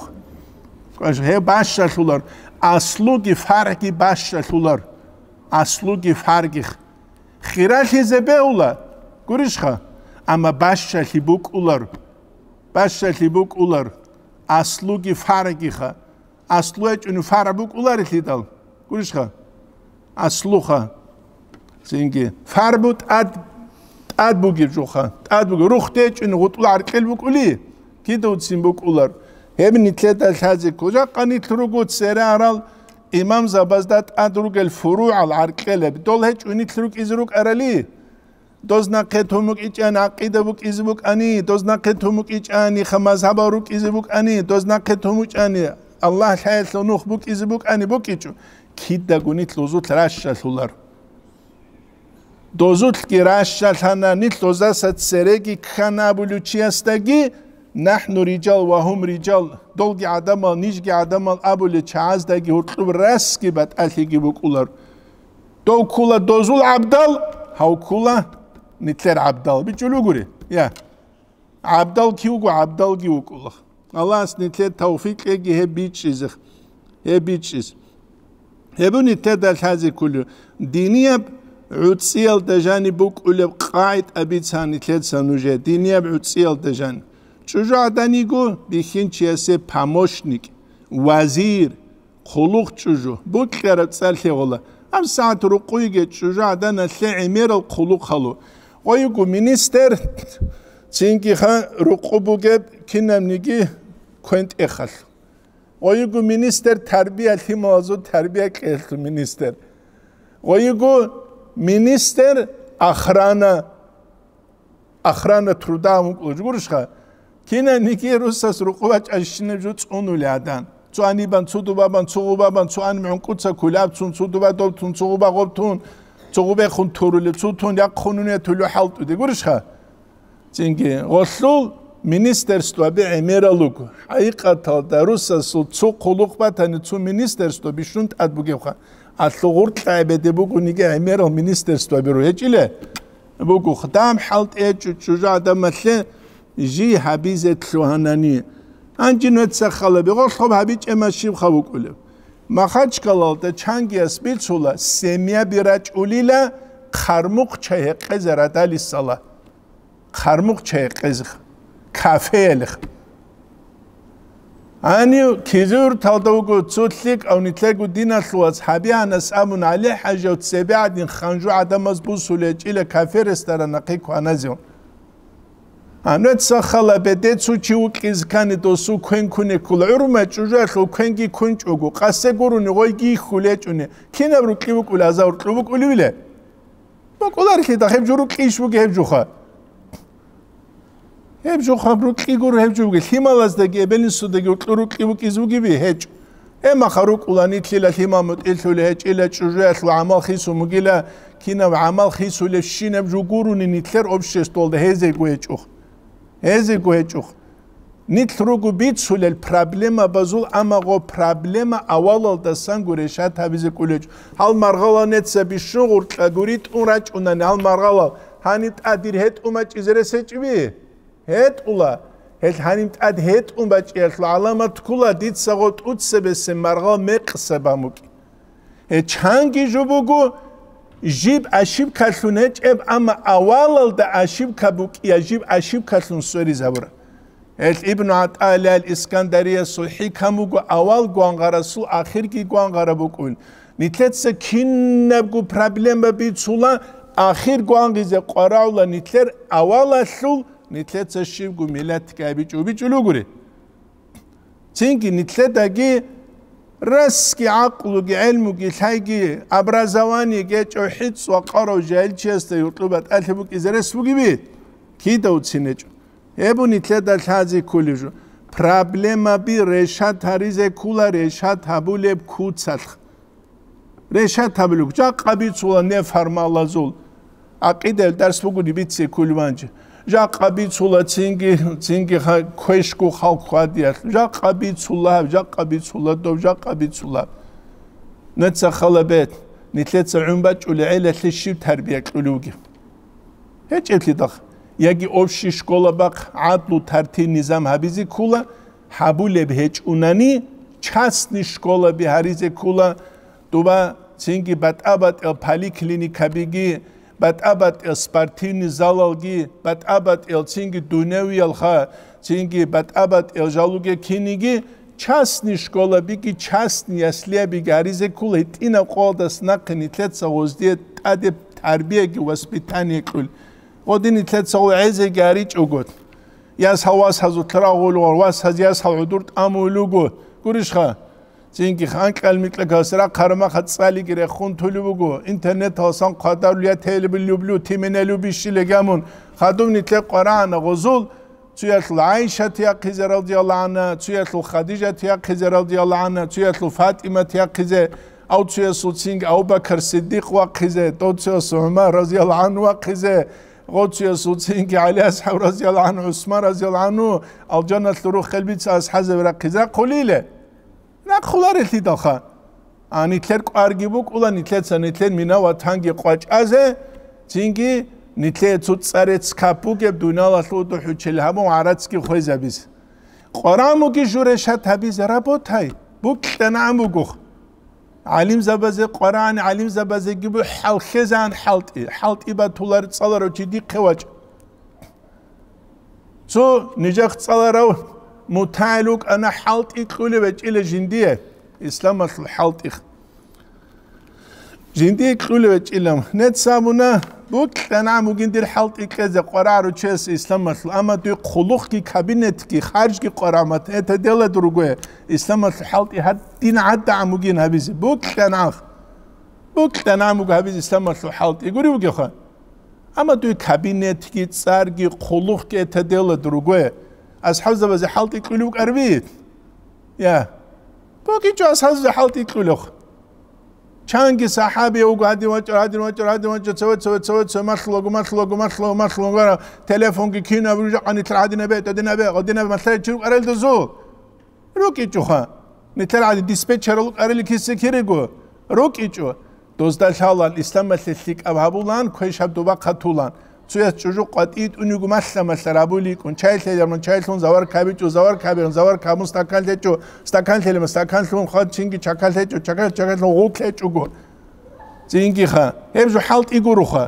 [SPEAKER 1] ваша хэ башшалулар ასლუგი ფარგი ბაშა ხულარ ასლუგი ფარგი ხირალი ზებეულა გურიშხა ამა ბაშა ხიბუკ ულარ ბაშა ხიბუკ ულარ ასლუგი ფარგი ხა ასლუეჭუნი ფარაბუკ ულარ ხიდალ გურიშხა ასლუხა წინგი ფარბუტ ად ადბუგი ჯოხა ადბუგი რუხტეჭუნი გუტულ არკელბუკული კიდო ცინბუკ ულარ ემნი თლედა ხაზი კუჯა ყანი თრუგუ წერა არალ იმამ ზაბაზდად ადრუგელ ფურუ ალ არკელებ დოლე ჭვინი თრუკ იზრუკ არალი დოზნა ქეთუმუ კიჭან აყიდებუ კიზბუ კანი დოზნა ქეთუმუ კიჭანი ხმაზაბარუ კიზბუ კანი დოზნა ქეთუმუ ჭანი ალლა ხაილ ნუხ ბუ კიზბუ კანი ბუ კიჭუ ქიდა გუნი თლუზუ თრაშა თულარ დოზუთ კი რაშა თანა ნი თლუზასა წერეგი ხანაბულუ ჩიასტაგი نحن رجال وهم رجال دولج عدم نيجج عدم ابو لچاز دگی ورتلو رسکی بات اخیگی بوکولر دو کولا دوزول عبدل هاو کولا نتلر عبدل بچولو گوری یا عبدل کیو گو عبدل گیو کولا الله اس نتلر توفیق گی هه بیچیز هه بیچیز هبو نتلر دل خازی کولو دینی عوتسیل دجانی بوک اول قایت ابیت سانی تلر سانوجه دینی عوتسیل دجانی Чужадани го бихин чесе помощник, вазир, хулух чужу. Бутлера цалхи гола. Ам саат рукуйге чужадана ле имерал хулух халу. Ойгу министер цинги ха рукубуге кинамниги кент эхал. Ойгу министер тарбия лимазу тарбия кел министер. Ойгу министер охрана охрана труда мукулжгуршха. კინე ნიკი რუსას რუყვაჭაში შინებს უწუნული ადან ცვანიბან ცუდუბაბან ცუღუბაბან ცვანი მონკუცა ქულაბცუნ ცუდუბადობ თუნ ცუღუბაღობ თუნ ცუღუბე ხუნ თურული ცუთუნ და ხუნუნე თულო ჰალტუდი გურშა ჩინგი ღოსლუ მინისტერსტვა ბი ემერალუკ აიყათალ და რუსას ცუ ყულუყბათან ცუ მინისტერსტვა ბიშუნ ატბუგევხა ასლუღურ ტაიბედე ბუგუნიგე ემერო მინისტერსტვა ბირო ეჭილე ბუგუ ხდამ ჰალტე ჩუჟა ადამალე ჟი ჰაბიზე თლუანანი ანჯინეთ სახალები ხო ჰაბი ჭემაში ხავ უკულე მახაჩკალალ და ჩანგია სპიცულა სემია ბირაჭულილა ხარმუხ ჩეეყეზ რადალისალა ხარმუხ ჩეეყეზ კაფეელი ანი ქიზურ თავდაუგო წუთლიკ ავნითლეგუ დინალუაც ჰაბიანას ამუნ ალი ჰაჯოთ სებადინ ხანჯუ ადამას ბუსულე ჭილე კაფერესტარა ნაყი ქანაზიო ანუ ცახალაბე დეცუჩი უკისკანი დოსუ ქენქუნე კულერუმე ჭუჟახო ქენგი ქუნჭუგუ ყასეგურუნი ღოიგი ხულეჭუნე ქინებრუ კივუკულ აზავრ კივუკული ვილე მოკოლარი ხე და ხებჯურუ ყიშუ გებჯუხა ებჯუხა ბრუ კიგურ ებჯუგი ჰიმალას და გებელისუ და გიუკლურუ კივუკიზუგი ვი ჰეჭ ემახარუ ყულანი თილა ჰიმამუ ტილთული ჰეჭილა ჭუჟახო ამალ ხისუ მუგილა კინავ ამალ ხისულე შინებჯუ გურუნი ნითლერ ობშესტოლ და ჰეზე გუეჭუხა ეზი გვეჭუხ ნით როგუ ბიცულელ პრობლემა ბაზულ ამაღო პრობლემა ავალალ და სანგურე შათავიზე კულეჭ ჰალ მარღალანეცე ბიშუღურ ტაგური ტურა ჭუნან ალ მარღალალ ჰანი ტადირ ჰეტუმა ჭიზერესე ჭვი ჰეტულა ეს ჰანი ტად ჰეტუმა ჭიერლა ალამა თქულა დიცაღო ტუცსებესე მარღალ მეყსება მოკი ე ჩანგი ჟუბუგუ ჟიბ აშიბ ქასუნე ჭებ ამ ავალალ და აშიბ ქაბუკია ჟიბ აშიბ ქასუნ სვერი ზავრა ეს იბნ ატალი ალ ისკანდარია სუჰი ქამუგო ავალ გვანღარა სულ ახირგი გვანღარა ბუკულ ნიტლეცე ქინნებგუ პრობლემები ცულა ახირ გვანღიზე ყარავლა ნიტლერ ავალა სულ ნიტლეცე შიბგუ მილათ კაიბი ჭუბი ჭულუგური წინკი ნიტლედაგი რესკი აყლუგი ელმუგი ლაიგი აბრაზავანი გეჭო ჰიცვა ყარო ჟელჩესტე იყლუბა ალჰიბუკი ზერესუგიბი კიდევ ცინეჭო ებუნი თლედა ლაძი ქულიჟო პრობლემები რეშათ არის ეკულა რეშათ აბულებ ქუცალხ რეშათ აბულებ ჯა ყაბიცულა ნე ფარმალაზულ აყიდელ დასფუგუნი ვიცი ქულვანჯი ჟაყაბიცულა ცინგი ცინგი ქეშკუ ხალხვადია ჟაყაბიცულა ჟაყაბიცულა და ჟაყაბიცულა ნეცა ხალაბეთ ნიტლეცა უმბაჭული ელეთი შივ თარბია ყლუგი ეჭ ეთლი დახ იაგი ოფში სკოლა ბაყ ადლუ თართი ნიზამ ჰაბიზი ქულა ჰაბულებ ჰეჭუნანი ჩასნი სკოლები ჰარიზე ქულა დუბა ცინგი ბატაბატ ფალი კლინიკა ბიგი ბატაბატ სპარტინი ზალალგი ბატაბატ ელცინგი დუნევიალ ხა ცინგი ბატაბატ ელჟალუგე ქინიგი ჩასნი სკოლები კი ჩასნი ასლიები გარიზე ქულე ტინა ყოლდას ნაკნი თლეცა ოზდი ტადე თარბიეგი ვასპიტანი ქულ ოდინი თლეცა ეზე გარი ჭუგოთ ياس هواس هزو تراغول ورواس هزياس هزو دورت امو لوگو گوریش خواه ჯინკი ხან კალმიკლა გასრა ხარმა ხაცალი გირე ხუნთული ბუგუ ინტერნეტ ოსან ყადავლია თელები ლუბლუ თიმენელუ ბიშილე გამონ ხადუმნი თლე ყარან ღოზულ ცუიათლ აიშათი აყიზე რადიალანა ცუიათლ ხადიჟათი აყიზე რადიალანა ცუიათლ ფატიმათი აყიზე აუ ცუიასულ წინ აუბაქარ სიდიყ ვაყიზე ტოციოს უმა რადიალანუ ვაყიზე ღოციოს უცინ კი ალიას ჰავრაზიალანუ უსმა რადიალანუ ალჯანათლ რუხელბიც ასჰაზე ვაყიზე ყულილე ნახულარეთი დახა ანიცერ კარგი ბუკულა ნიცერცა ნიცერ მინა ვათანგი ყვაჭაზე ძინგი ნიცერცუ წარეც კაპუგებ დუნალასუდუ ჰუჩელ ჰამო არაცკი ხეზაბის ყრამო კი ჟურეშა თაბიზ რაბოთაი ბუკლენ ამუგუ ალიმ ზაბაზე ყრან ალიმ ზაბაზე გიბუ ჰალ ხეზან ჰალტი ჰალტი ბათულარ წალარო ჩიდი ყვაჭ ცო ნიჯახ წალარავ მუთალუკ ანა ჰალტი ყულევე ჭილე ჟინდიე ისლამას ჰალტი ჟინდი ყულევე ჭილამ ნეცამუნა ბუკთან ამუგინდილ ჰალტი ყეზე ყარარო ჩეს ისლამას ამათი ყულუხკი კაბინეტკი ხარჯკი ყარამათ ეთე დელე დრუგე ისლამას ჰალტი ჰადინ ადა ამუგინ ჰაბიზ ბუკთან ახ ბუკთან ამუგ ჰაბიზ ისლამას ჰალტი გური ბუკი ხა ამათი კაბინეტკი წარგი ყულუხკი ეთე დელე დრუგე ასხალზაბა ზე ჰალტი ყილუ ყერვით ია ბოკიჩო ასხალზაბა ჰალტი ყილუ ჩანგი საჰაბი უგა დივაჭო დივაჭო დივაჭო ცოვე ცოვე ცოვე ცოვე მართლო მართლო მართლო მართლო გარა ტელეფონი კინა ვიჟა ანი ტრადინებე ტადინებე ოდინებე მართლა ჩი ყარელ დზო როკიჩო ხა ნეთერა დისპეჩერ ყარელ ქისი ქირიგო როკიჩო დოსდა ხალან ისლამ მასლი კაბულან ქეშაბდობა ხათულან ცუეს ჭუჟუ ყატიტ უნიგუ მასლა მასლა რაბულიკუნ ჩაილთელერმონ ჩაილთონ ზავარ ქაბიჭუ ზავარ ქაბიონ ზავარ ქამუს თაკალდეჭუ სტაკანთელემ სტაკანთლუნ ხო ჩინგი ჩაკალდეჭუ ჩაკალ ჩაკალ ოქლეჭუგო ჩინგი ხა ემჟუ ჰალტ იგურუ ხა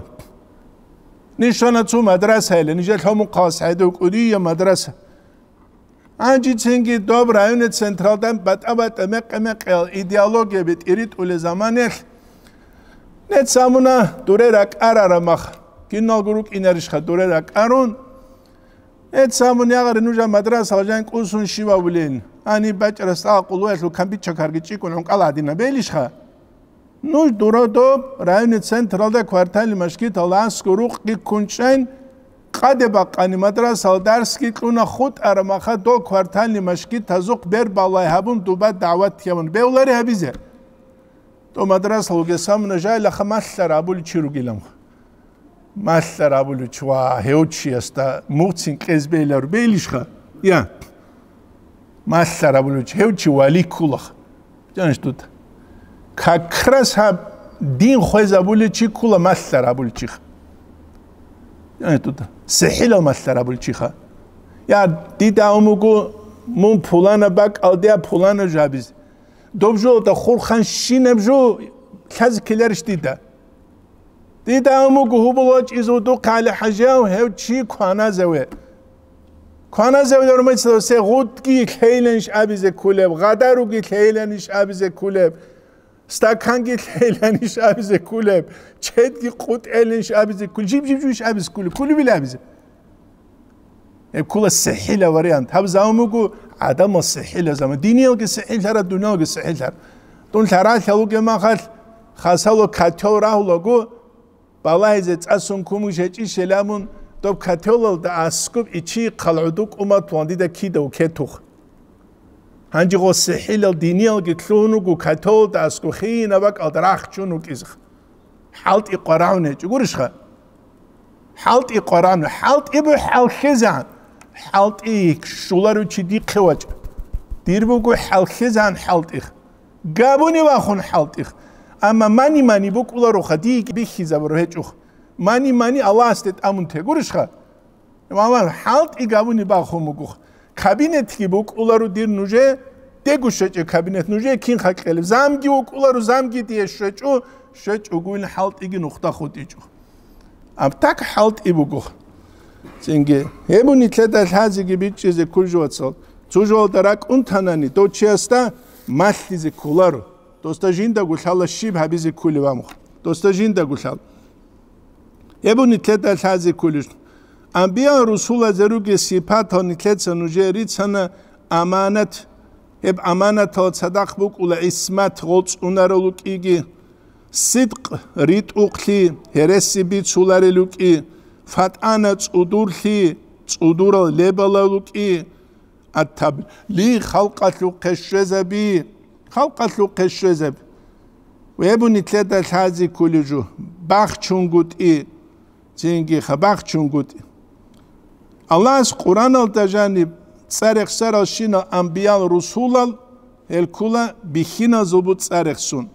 [SPEAKER 1] ნიშანა ცუ მადრასა ელე ნიჟა ხომუ ყას ჰადუ ყურია მადრასა ანჯი ჩინგი დობ რაიონე ცენტრალდან ბატაბატა მეყე მეყე იდეოლოგიები ტირიტული ზამანელ ნეცამუნა დურერაკ არარამახ კინოგურ კინერიშ ხატურე და კარონ ეც სამონი აღარ ნუჟა მადრასა ვაჟან კუსუნ შივავლენ ანი ბაჭრა საყულო ეს ლუკამბი ჩაკარგი ჭიკუნ ონკალადინა ბელიშ ხა ნუ დურადო რაიონი ცენტრალ და კვარტალი მაშკი თალას გურუ ყიკუნჩენ ყადება ყანი მადრასა დარს ყიკუნა ხუთ არ მახა დო კვარტალი მაშკი თაზუყ ბერ ბალაი ჰაბუნ დუბა დავათ ქემონ ბევლარი ჰაბიზე თო მადრასა ლუგესამ ნაჟა ლახმასლარ აბული ჩირუგილამ ხა მასლა რაბული ჩვა ჰეუჩიას და მუცინ ყესბელა რბელიშხა ია მასლა რაბული ჩევჩი ვალიკულა ჯანშტუთ ქაკრას ჰა დინ ხეზაბული ჩი ქულა მასლა რაბული ჩი ჯანშტუთ სეჰილა მასლა რაბული ჩი ხა ია დიდა უმუგუ მუნ ფულანა ბაკ ალდია ფულანა ჟაბის დობჟო და ხურხან შინებჟო ხაზ კილერშტიდა დიდამ გუბლო ჭიზუდუ ქალჰაჟაუ ჰევჩი ქანაზევე ქანაზევე რომელიც ესე ღუდკი ქეილენ შაბიზე ქულებ ღადარუგი ქეილენ შაბიზე ქულებ სტაკანგი ქეილენ შაბიზე ქულებ ჩედგი ყუტელენ შაბიზე ქულ ჯიბ ჯიბ შაბიზე ქულ ქული ბილამიზე ე ქულა სეჰილა ვარიან თავზამუგუ ადამო სეჰილა ზამა დინიელგი სეჰილარა დუნოგი სეჰილარ დუნ ლარა ხალუგე მახალ ხასალო ქათო რაულოგუ ბალაიზე წასონ ქუმუშეჭი შელამუნ დობ ქათელოლ და ასკუბ იჩი ყალუდუ ყუმა თვანდი და ქიდო ქეთუხ ჰანჯი ღო სიჰილო დინიალ გიქლუნუ გუ ქათოლ და ასკუ ხინა ვა ყალდრახჩუნუ კიზხ ჰალტი ყარავნე ჭუგურიშხა ჰალტი ყარან ჰალტი ბუ ჰალხიზან ჰალტი შულარუ ჩიდი ყევაჭ დირბუ გუ ჰალხიზან ჰალტი გაბუნი ვახუნ ჰალტი ხ ამა მანი მანი ბუკულარო ხადი ბიხიზა ბრო ჰეჭუ მანი მანი ალასტეთ ამუნთე გურიშ ხა მამალ ჰალტ იგავუნი ბახომუგუ კაბინეთი ბუკულარო დირ ნუჟე დეგუშეჭე კაბინეთ ნუჟე კინ ხაკელი ზამგი ბუკულარო ზამგი დიე შეჭუ შეჭუ გუინ ჰალტ იგი ნუხთა ხუტიჭუ ამ так ჰალტ იბუგუ ჩენგე ემუნი თლედა ლაზიგი ბიჭიზე კულჟოცო ძუჟოლ და რაკუნთანანი დოჩიასტა მასლიზე კულარო Dosta jinda gulhala shib habizi kuli vamukh. Dosta jinda gulhala. Ebu nitleta lhazi kuli. Anbiya rusula zerugi sifat o nitletsa nuje ritsana amanat. Eb amanat o tzadak buk ula ismat gulc unaraluk igi. Sidq rit uqli heresi bi tzulareluk i. Fat ana tzudurli tzudural lebalaluk i. Attab li khalqatluk keshrezabi. Attab li khalqatluk keshrezabi. қауқатлу қешрезеп вебуни тлета лхази кулюжу бах чунгут и цинги хабах чунгут аллас қуранал тажани царех сарал шинал амбиял русулал элкула бихина зубу царехсун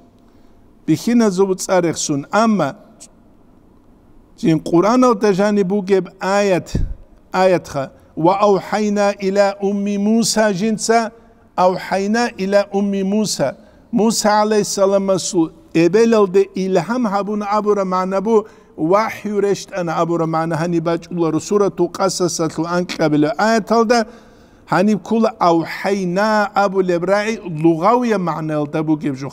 [SPEAKER 1] бихина зубу царехсун амма جين قرآن وتجاني بوجب آية آية خا وأوحينا إلى أم موسى جنسا avhayna ila ummi Musa. Musa aleyhisselam su ebelelde ilham habun abura mana bu vahyu reştana abura mana hani bacuları suratu kasasatul bile ayet alda hani kul avhayna abu lebrai lugaviye manalda bu gebjuh.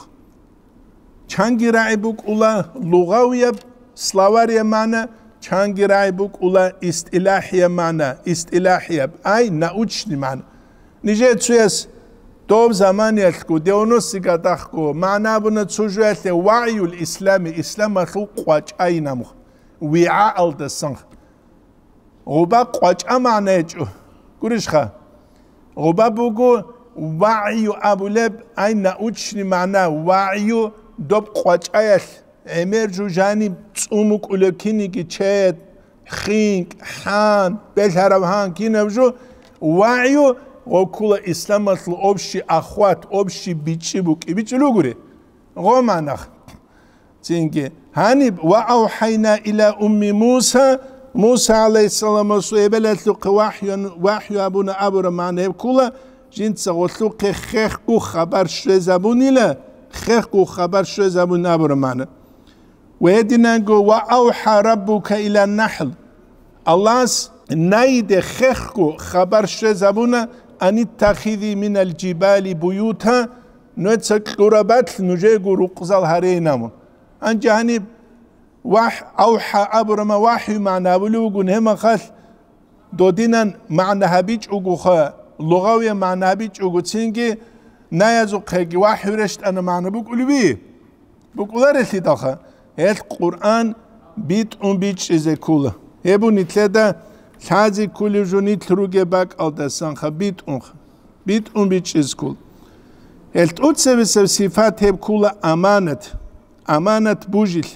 [SPEAKER 1] Çangi raibuk ula lugaviye slavariye mana çangi raibuk ula istilahiye mana istilahiye ay nauçni mana. Nijet etsuyesin. том заманиалку деоноси гадахку манабна чужуэлэ ваюл ислами ислама ху квачайнам виа алдасан оба квача манечу гуришха оба бугу ваю абулеб айна учни мана ваю доб квачаял эмер жужани цуму кулекиниги чет хинк хан бешарам хан кинавжу ваю окула исламатла общий охват, общий бичибук и бичилугури. Гоманах. Тинги. Ханиб. Ва аухайна иля умми Муса. Муса алейсалама суебелетлук вахью абуна абура манев кула. Жинца отлук хехку хабар швезабунила. хехку хабар швезабун абура мана. ويدنانگو وأوحى ربك إلى النحل الله نايد خخكو خبر شزبونا أن اتخذي من الجبال بيوتا نوتسك قربات نجيقو رقزال هرينامون أن جهنب وح أوحى أبرم وحي معنا بلوغن هم خث دودينا معنا هبيج أغوخا لغوية معنا هبيج أغو تسينجي نايزو قيقي وحي رشت أنا معنا بوك ألوبي بوك أولارثي دخا هل قرآن بيت أم بيج إزي كولا يبو نتلادا لحاظی کلی جونی تل رو گه آل دستان خب بیت اون خب بیت اون بیت شیز کل الات اوت سویسا سیفات هیب کل آمانت آمانت بوجیل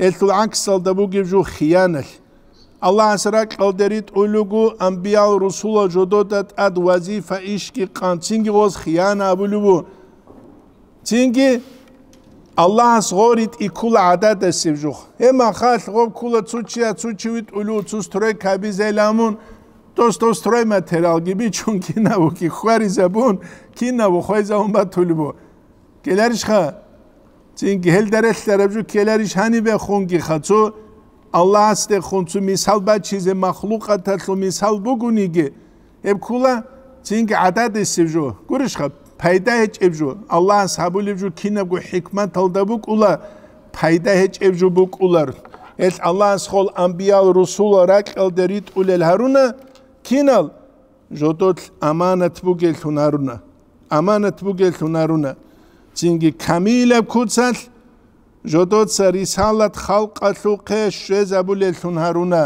[SPEAKER 1] الات العاکس آل دا بوگی جو خیانل الله از راک خالده رید اولوگو انبیال رسولا جدودت اد وزیفا ایشکی قان چنگی غوز خیانه عبولو بود چنگی ალას ღორით იკულა ადადესი ჟუ ემა ხალ ღოქულა ცუჩია ცუჩივით ულუ ცუსტრე კაბიზელამუნ დოსტოსტრე მეთერალგი ბიჩუნ კინავო კი ხვარიზაბუნ კინავო ხვეზაუნ ბათულბო გელარიშ ხა წინ გელდერესლერ ბჟუ გელარიშ ჰანი ბე ხუნგი ხა ცუ ალას დე ხუნცუ მისალბა ჩიზე მახლუყათა თუ მისალბუგუნიგე ემკულა წინ ადადესი ბჟუ გურიშ ხა пайда ეჭებჟო ალლაჰ საბულებჟო ქინაგუ ჰიქმათ თალდაბუ კულა пайда ეჭებჟო ბუ კულარ ეს ალლაჰს ხოლ ამბიალ რუსულ რაკელდერი ტულელ ჰარუნა ქინალ ჟოტოთ ამანათ ბუ გელთუნარუნა ამანათ ბუ გელთუნარუნა ჯინგი ქამილა ქუცალ ჟოტოთ რისალათ ხალყალუ ყე შეზაბულელთუნარუნა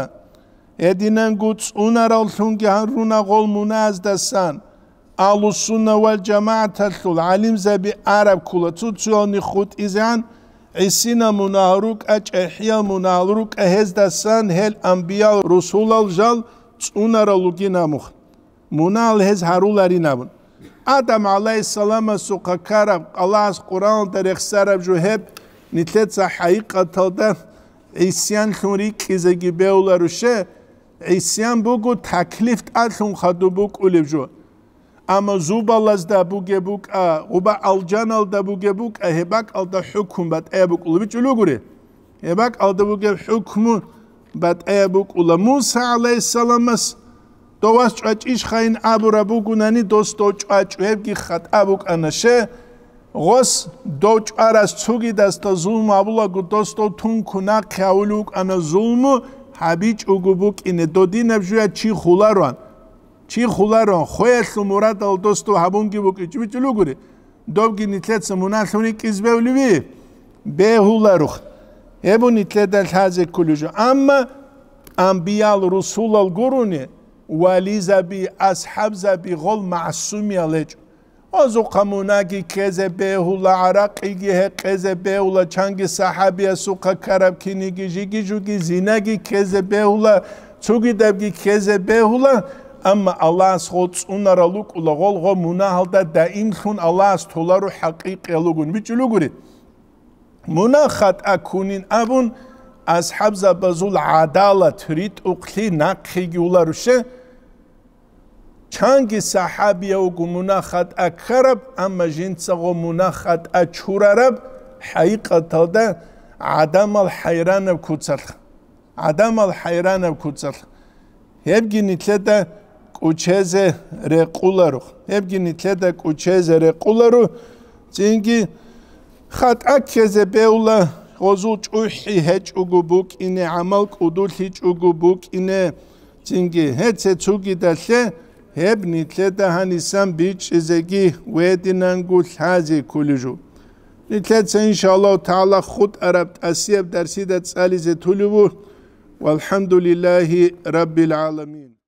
[SPEAKER 1] ედინან გუ წუნარალთუნგი ჰარუნა ღოლ მუნაზდასან ალუსუნა ვალ ჯამაათალ ალიმზა ბი араბ ქულა ცუციონი ხუტიზან ისინა მუნალრუკ აჭეჰია მუნალრუკ ჰეზდასან ჰელ ამბია რუსულალ ჟალ წუნარა ლუგინამუხ მუნალ ჰეზ ჰარულარი ნამუნ ადამ ალაისალამა სუკაკარა ალას ყურან დერხსარებ ჯუჰებ ნიტლეცა ჰაიკათალდა ისიან ხური კიზეგი ბეულარუშე ისიან ბუგუ თაკლიფტ ალუნ ხადუ ბუკულებ ჯუჰ ამ ზუბალას და ბუგებუკ უბა ალჯანალ და ბუგებუკ ჰებაკ ალდა ჰუკუმ ბატ ებუკ ლუბი ჭულუგური ებაკ ალდა ბუგებ ჰუკუმ ბატ ებუკ ლა მუსა ალეის სალამას დოვას ჭაჭიშ ხაინ აბურა ბუგუნანი დოსტო ჭაჭ ებგი ხატ აბუკ ანაშე ღოს დოჭარას ცუგი დას და ზულმ აბულა გუ დოსტო თუნქუ ნა ქაულუკ ანა ზულმ ჰაბი ჭუგუბუკ ინე დოდინებ ჟუა ჩი ხულარვან чи хуларо хоэс мурат ал досту хабунги буки чвичлугури довги нитлец мунасмни кизбевливи бе хуларух ебу нитледа лазе кулужу амма амбиал русул ал гуруни вализа би асхабза би гол маасуми алеч азу камунаги кезе бе хула араки ги хе кезе бе хула чанги сахабия сука караб кини ги жиги жуги зинаги кезе бе хула чуги давги кезе бе хула ამ ალას ხოცუნარა ლუკულა ღოლღო მუნაჰალდა და იმხუნ ალას თოლარო ჰაკიკელუგუნ ბიჭულუგური მუნახატ აკუნინ აბუნ ასჰაბზა ბაზულ ადალა თრიტ უკლი ნაკიგულარუშე ჩანგი საჰაბია უგუ მუნახატ აკხარაბ ამა ჟინცაღო მუნახატ აჩურარაბ ჰაიყათალდა ადამალ ჰაირანავ ქუცალ ადამალ ჰაირანავ ქუცალ ჰებგინი თლედა კუჩეზე რეკულარო ებგინი თედა კუჩეზე რეკულარო წინგი ხატაქეზე ბეულა ოზუ ჭუჰი ჰეჭუგუ ბუკინე ამალ კუდული ჭუგუ ბუკინე წინგი ჰეცე ჩუგი დალე ებნი თედა ჰანისან ბიჭიზეგი ვედინანგუ ლაზი კულიჟუ ნითლეცე ინშალა თალა ხუთ არაბ ასიებ დარსი და წალიზე თულიბუ والحمد لله رب العالمين